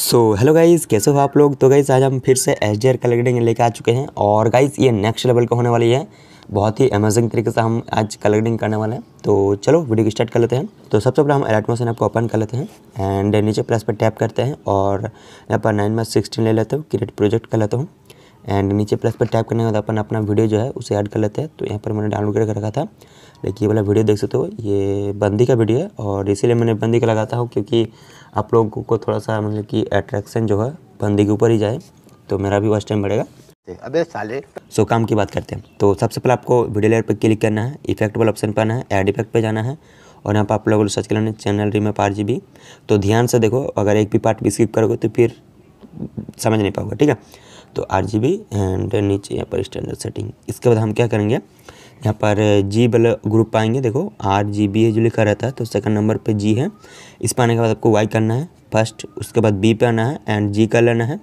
so hello guys कैसे हो आप लोग तो गाइज़ आज हम फिर से एच डी आर कलर लेके आ चुके हैं और गाइज़ ये नेक्स्ट लेवल का होने वाली है बहुत ही अमेजिंग तरीके से हम आज कलरिंग करने वाले हैं तो चलो वीडियो की स्टार्ट कर लेते हैं तो सबसे पहले हम एलेक्ट्रोसन ऐप को ओपन कर लेते हैं एंड नीचे प्लस पर टैप करते हैं और यहाँ पर नाइन में सिक्सटीन ले लेते हो क्रिएट प्रोजेक्ट कर लेता हूँ एंड नीचे प्लस पर टाइप करने के बाद अपन अपना वीडियो जो है उसे ऐड कर लेते हैं तो यहाँ पर मैंने डाउनलोड करके रखा था लेकिन ये वाला वीडियो देख सकते हो ये बंदी का वीडियो है और इसीलिए मैंने बंदी का लगाता हूँ क्योंकि आप लोगों को थोड़ा सा मतलब कि अट्रैक्शन जो है बंदी के ऊपर ही जाए तो मेरा भी वॉच टाइम बढ़ेगा अबे साले सो काम की बात करते हैं तो सबसे पहले आपको वीडियो लेयर पर क्लिक करना है इफेक्ट वाला ऑप्शन पर आना है एड इफेक्ट पर जाना है और यहाँ पर आप लोगों को सर्च करना है चैनल रिमे पार जी तो ध्यान से देखो अगर एक भी पार्ट भी स्किप करोगे तो फिर समझ नहीं पाओगे ठीक है तो आर जी बी एंड नीचे यहाँ पर स्टैंडर्ड सेटिंग इसके बाद हम क्या करेंगे यहाँ पर जी वाला ग्रुप पाएंगे देखो आर जी बी है जो लिखा रहता है तो सेकंड नंबर पे जी है इस पर आने के बाद आपको वाई करना है फर्स्ट उसके बाद बी पे आना है एंड जी का लेना है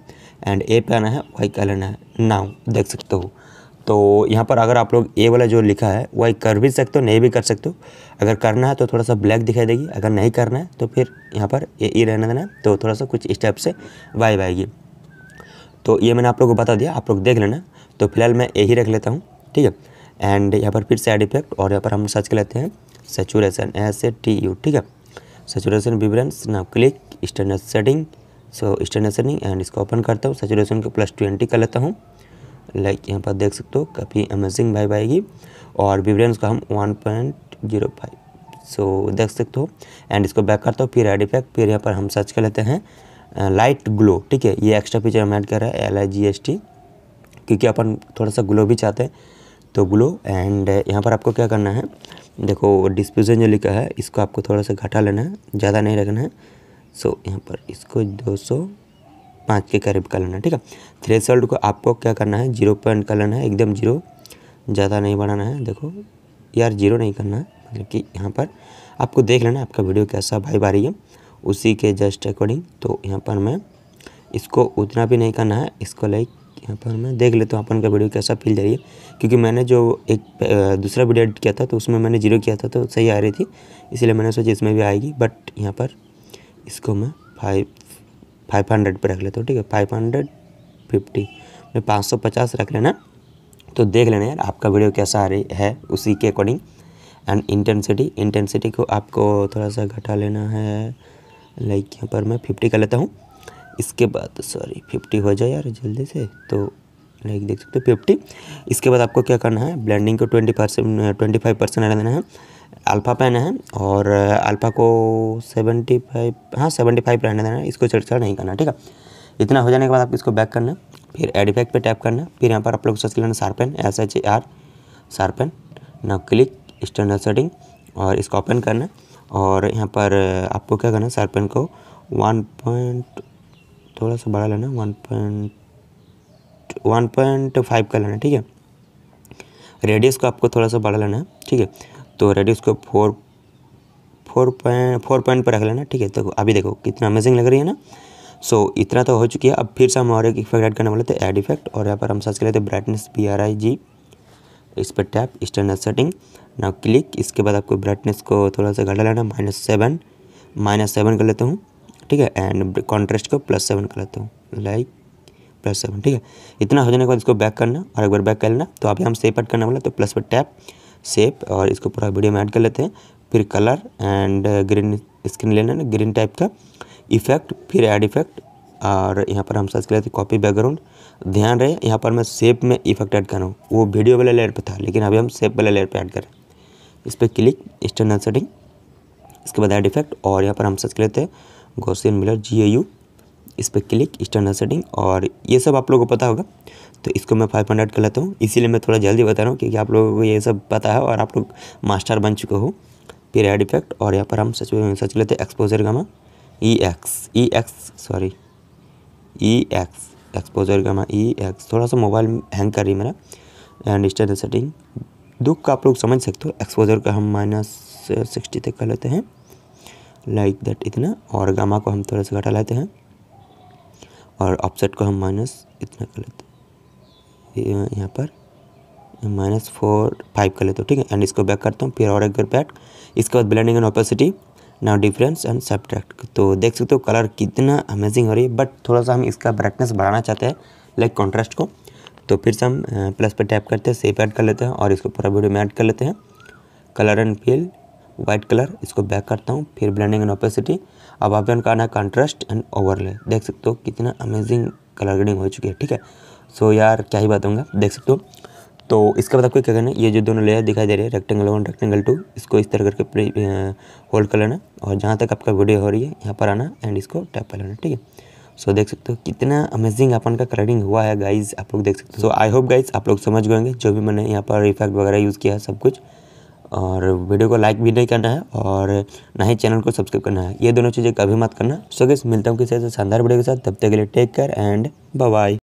एंड ए पे आना है वाई का लेना है नाउ देख सकते हो तो यहाँ पर अगर आप लोग ए वाला जो लिखा है वाई कर भी सकते हो नहीं भी कर सकते हो अगर करना है तो थोड़ा सा ब्लैक दिखाई देगी अगर नहीं करना है तो फिर यहाँ पर ए ई e रहने देना है तो थोड़ा सा कुछ स्टेप से वाई आएगी तो ये मैंने आप लोग को बता दिया आप लोग देख लेना तो फिलहाल मैं यही रख लेता हूँ ठीक है एंड यहाँ पर फिर साइड इफेक्ट और यहाँ पर हम सर्च कर लेते हैं saturation S A T U ठीक है saturation vibrance now click standard setting so standard setting and इसको ओपन करता हूँ सेचुरेशन को प्लस ट्वेंटी कर लेता हूँ लाइक यहाँ पर देख सकते हो काफ़ी अमेजिंग वाइब आएगी और विवरेंस का हम one point zero five so देख सकते हो एंड इसको बैक करता हूँ फिर एड इफेक्ट फिर यहाँ पर हम सर्च कर लेते हैं लाइट ग्लो ठीक है ये एक्स्ट्रा फीचर हम ऐड कर रहे हैं L I G S T क्योंकि अपन थोड़ा सा ग्लो भी चाहते हैं तो ग्लो एंड यहाँ पर आपको क्या करना है देखो डिस्प्यूजन जो लिखा है इसको आपको थोड़ा सा घटा लेना है ज़्यादा नहीं रखना है सो यहाँ पर इसको दो सौ पाँच के करीब का लेना है ठीक है थ्रेसोल्ड को आपको क्या करना है जीरो पॉइंट का लेना है एकदम जीरो ज़्यादा नहीं बढ़ाना है देखो यार जीरो नहीं करना है मतलब कि यहाँ पर आपको देख लेना आपका वीडियो कैसा भाई बारी है उसी के जस्ट अकॉर्डिंग तो यहाँ पर मैं इसको उतना भी नहीं करना है इसको लाइक यहाँ पर मैं देख लेता हूँ अपन का वीडियो कैसा फील जाइए क्योंकि मैंने जो एक दूसरा वीडियो एडिट किया था तो उसमें मैंने जीरो किया था तो सही आ रही थी इसलिए मैंने सोचा इसमें भी आएगी बट यहाँ पर इसको मैं फाइव फाइव हंड्रेड पर रख लेता हूँ ठीक है फाइव हंड्रेड फिफ्टी मैं पाँच सौ पचास रख लेना तो देख लेना यार आपका वीडियो कैसा आ रही है उसी के अकॉर्डिंग एंड इंटेंसिटी इंटेंसिटी को आपको थोड़ा सा घटा लेना है लाइक यहाँ पर मैं फिफ्टी कर लेता हूँ इसके बाद सॉरी फिफ्टी हो जाए यार जल्दी से तो लाइक देख सकते हो फिफ्टी इसके बाद आपको क्या करना है ब्लेंडिंग को twenty percent twenty five percent रहना देना है अल्फ़ा पेन है और अल्फ़ा uh, को सेवेंटी फाइव हाँ सेवेंटी फाइव रहने देना है इसको चर्चा नहीं करना ठीक है इतना हो जाने के बाद आपको इसको बैक करना फिर एड इफेक्ट पे टैप करना फिर यहाँ पर आप लोग सर्च कर लेना sharpen S H A R sharpen now click standard setting और इसको ओपन करना और यहाँ पर आपको क्या करना है शार्पन को वन पॉइंट थोड़ा सा बड़ा लेना one point one point five का लेना ठीक है रेडियस को आपको थोड़ा सा बड़ा लेना है ठीक है तो रेडियस को four four point four point पर रख लेना ठीक है तो अभी देखो कितना अमेजिंग लग रही है ना सो so, इतना तो हो चुकी है अब फिर से हम और एक इफेक्ट ऐड करने वाले थे एड इफेक्ट और यहाँ पर हम सर्च कर लेते brightness B R I G इस पर tap standard setting now click इसके बाद आपको ब्राइटनेस को थोड़ा सा घटा लेना माइनस सेवन माइनस सेवन कर लेता हूँ ठीक है एंड कॉन्ट्रेस्ट को प्लस सेवन कर लेता हूँ लाइक प्लस सेवन ठीक है इतना हो जाने के बाद इसको बैक करना और एक बार बैक कर लेना तो अभी हम सेप ऐड करने वाला तो प्लस पर टैप सेप और इसको पूरा वीडियो में ऐड कर लेते हैं फिर कलर एंड ग्रीन स्क्रीन लेना ग्रीन टाइप का इफेक्ट फिर एड इफेक्ट और यहाँ पर हम सर्च करें कॉपी तो बैकग्राउंड ध्यान रहे यहाँ पर मैं सेप में इफेक्ट ऐड कर रहा हूँ वो वीडियो वाले लेयर पर था लेकिन अभी हम सेप वाले लेयर पर ऐड करें इस पर क्लिक स्टैंडर्ड सेटिंग इसके बाद ऐड इफेक्ट और यहाँ पर हम सर्च करते लेते हैं गोसियन मिलर जी ए यू इस पर क्लिक स्टैंडर्ड सेटिंग और ये सब आप लोगों को पता होगा तो इसको मैं फाइव हंड्रेड कर लेता हूँ इसीलिए मैं थोड़ा जल्दी बता रहा हूँ क्योंकि आप लोगों को ये सब पता है और आप लोग मास्टर बन चुके हो फिर ऐड इफेक्ट और यहाँ पर हम सच सच लेते हैं exposure gamma E X E X sorry E X exposure gamma E X थोड़ा सा मोबाइल हैंग कर रही है मेरा एंड स्टैंड सेटिंग दुख का आप लोग समझ सकते हो एक्सपोजर का हम माइनस सिक्सटी तक कर लेते हैं लाइक like दैट इतना और गामा को हम थोड़ा सा घटा लेते हैं और ऑपसेट को हम माइनस इतना कर लेते हैं यहाँ पर माइनस फोर फाइव कर लेते हो ठीक है एंड इसको बैक करता हूँ फिर और एक बार बैक इसके बाद blending and opacity now difference and subtract तो देख सकते हो कलर कितना अमेजिंग हो रही है बट थोड़ा सा हम इसका ब्राइटनेस बढ़ाना चाहते हैं लाइक कॉन्ट्रास्ट को तो फिर से हम प्लस पर टैप करते हैं सेप ऐड कर लेते हैं और इसको पूरा वीडियो में ऐड कर लेते हैं colour and fill white colour इसको बैक करता हूँ फिर ब्लेंडिंग एंड ऑपेसिटी अब आप का आना कंट्रास्ट एंड ओवरले देख सकते हो कितना अमेजिंग कलर ग्रेडिंग हो चुकी है ठीक है सो यार क्या ही बात होगा देख सकते हो तो इसके बाद मतलब आपको क्या करना है ये जो दोनों लेयर दिखाई दे रहे हैं रेक्टेंगल वन रेक्टेंगल टू इसको इस तरह करके होल्ड कर लेना और जहाँ तक आपका वीडियो हो रही है यहाँ पर आना एंड इसको टैप कर लेना ठीक है सो देख सकते हो कितना अमेजिंग अपन का कलरिंग हुआ है गाइज आप लोग देख सकते हो सो आई होप गाइज आप लोग समझ गएंगे जो भी मैंने यहाँ पर इफेक्ट वगैरह यूज़ किया है सब कुछ और वीडियो को लाइक भी नहीं करना है और ना ही चैनल को सब्सक्राइब करना है ये दोनों चीज़ें कभी मत करना सो so, गाइज मिलता हूँ किसी ऐसे शानदार वीडियो के साथ तब तक के लिए टेक केयर एंड बाय